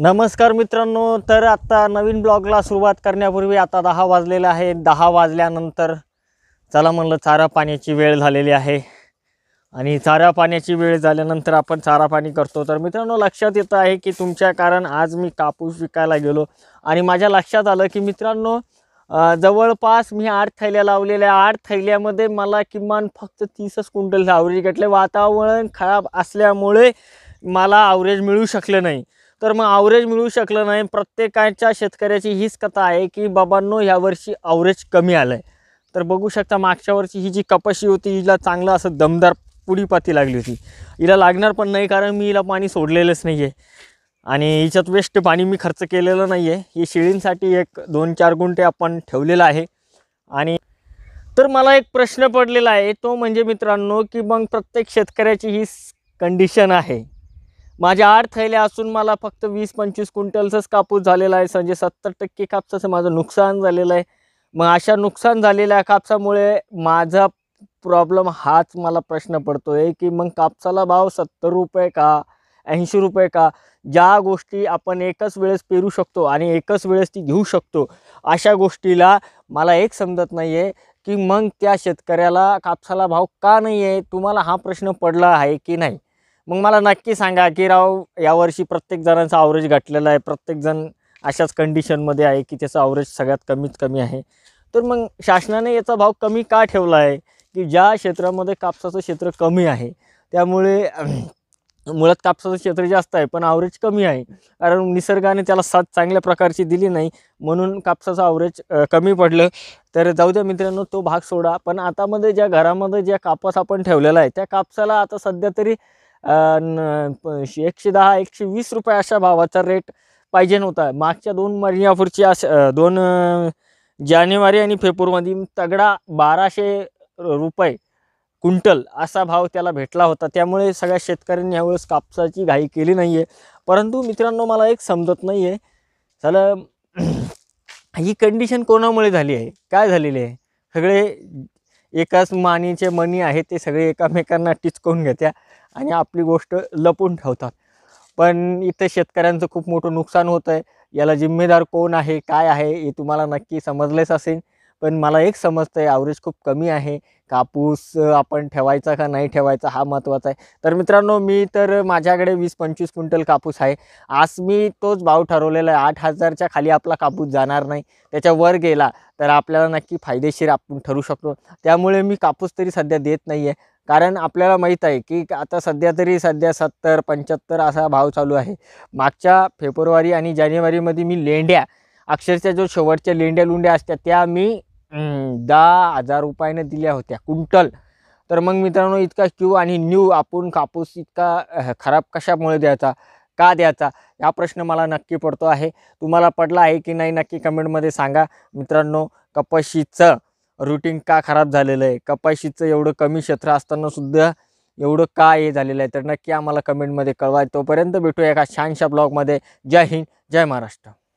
नमस्कार मित्रांनो तर आत्ता नवीन ब्लॉगला सुरुवात करण्यापूर्वी आता दहा वाजलेलं आहे दहा वाजल्यानंतर चला म्हणलं चारा पाण्याची वेळ झालेली आहे आणि चारा पाण्याची वेळ झाल्यानंतर आपण चारा पाणी करतो तर मित्रांनो लक्षात येतं आहे की तुमच्या कारण आज मी कापूस विकायला गेलो आणि माझ्या लक्षात आलं की मित्रांनो जवळपास मी आठ थैल्या लावलेल्या आठ थैल्यामध्ये मला किमान फक्त तीसच क्विंटल आवरेज घेतले वातावरण खराब असल्यामुळे मला आवरेज मिळू शकलं नाही तर मग आवरेज मिळू शकलं नाही प्रत्येकाच्या शेतकऱ्याची हीच कथा आहे की बाबांनो वर्षी आवरेज कमी आलं आहे तर बघू शकता मागच्या वर्षी ही जी कपाशी होती हिला चांगलं असं दमदार पुढीपाती लागली होती हिला लागणार पण नाही कारण मी हिला पाणी सोडलेलंच नाही आहे आणि हिच्यात वेस्ट पाणी मी खर्च केलेलं नाही आहे ही शेळींसाठी एक दोन चार गुंठे आपण ठेवलेलं आहे आणि तर मला एक प्रश्न पडलेला आहे तो म्हणजे मित्रांनो की मग प्रत्येक शेतकऱ्याची ही कंडिशन आहे माझ्या आठ थैल्या असून मला फक्त वीस पंचवीस क्विंटलचाच कापूस झालेला आहे म्हणजे सत्तर टक्के कापसाचं माझं नुकसान झालेलं आहे मग अशा नुकसान झालेल्या कापसामुळे माझा प्रॉब्लेम हाच मला प्रश्न पडतो आहे की मग कापसाला भाव सत्तर रुपये का ऐंशी रुपये का ज्या गोष्टी आपण एकच वेळेस पेरू शकतो आणि एकच वेळेस ती घेऊ शकतो अशा गोष्टीला मला एक समजत नाही आहे की मग त्या शेतकऱ्याला कापसाला भाव का नाही आहे तुम्हाला हा प्रश्न पडला आहे की नाही मग मला नक्की सांगा की राव यावर्षी प्रत्येक जणांचा आवरेज घातलेला आहे प्रत्येकजण अशाच कंडिशनमध्ये आहे की त्याचा आवरेज सगळ्यात कमीत कमी आहे तर मग शासनाने याचा भाव कमी का ठेवला आहे की ज्या क्षेत्रामध्ये कापसाचं क्षेत्र कमी आहे त्यामुळे मुळात कापसाचं क्षेत्र जास्त आहे पण आवरेज कमी आहे कारण निसर्गाने त्याला साथ चांगल्या प्रकारची दिली नाही म्हणून कापसाचं आवरेज कमी पडलं तर जाऊ द्या मित्रांनो तो भाग सोडा पण आतामध्ये ज्या घरामध्ये ज्या कापस आपण ठेवलेला आहे त्या कापसाला आता सध्या तरी एकशे दहा एकशे वीस रुपये अशा भावाचा रेट पाहिजे नव्हता मागच्या दोन मर्यापूरची अशा दोन जानेवारी आणि फेब्रुवारी तगडा बाराशे रुपये क्विंटल असा भाव त्याला भेटला होता त्यामुळे सगळ्या शेतकऱ्यांनी यावेळेस कापसाची घाई केली नाही आहे परंतु मित्रांनो मला एक समजत नाही आहे झालं ही कंडिशन कोणामुळे झाली आहे काय झालेली आहे सगळे एकाच मानेचे मनी आहे ते सगळे एकामेकांना टिचकवून घेत्या आणि आपली गोष्ट लपून ठेवतात पण इथं शेतकऱ्यांचं खूप मोठं नुकसान होतं आहे याला जिम्मेदार कोण आहे काय आहे हे तुम्हाला नक्की समजलेच असेल पण मला एक समजतं आहे ॲव्हरेज खूप कमी आहे कापूस आपण ठेवायचा का नाही ठेवायचा हा महत्त्वाचा आहे तर मित्रांनो मी तर माझ्याकडे वीस पंचवीस क्विंटल कापूस आहे आज मी तोच भाव ठरवलेला आहे आठ हजारच्या खाली आपला कापूस जाणार नाही त्याच्यावर गेला तर आपल्याला नक्की फायदेशीर आपण ठरू शकतो त्यामुळे मी कापूस तरी सध्या देत नाही आहे कारण आपल्याला माहीत आहे की आता सध्या तरी सध्या सत्तर पंच्याहत्तर असा भाव चालू आहे मागच्या फेब्रुवारी आणि जानेवारीमध्ये मी लेंड्या अक्षरशः जो शेवटच्या लेंड्या लुंड्या असतात त्या मी दहा हजार रुपयाने दिल्या होत्या कुंटल तर मग मित्रांनो इतका क्यू आणि न्यू आपण कापूस इतका खराब कशामुळे द्यायचा का द्यायचा हा प्रश्न मला नक्की पडतो आहे तुम्हाला पडला आहे की नाही नक्की कमेंटमध्ये सांगा मित्रांनो कपाशीचं रुटीन का खराब झालेलं आहे कपाशीचं एवढं कमी क्षेत्र असतानासुद्धा एवढं का हे झालेलं आहे तर नक्की आम्हाला कमेंटमध्ये कळवा तोपर्यंत भेटूया एका छानशा ब्लॉगमध्ये जय हिंद जय महाराष्ट्र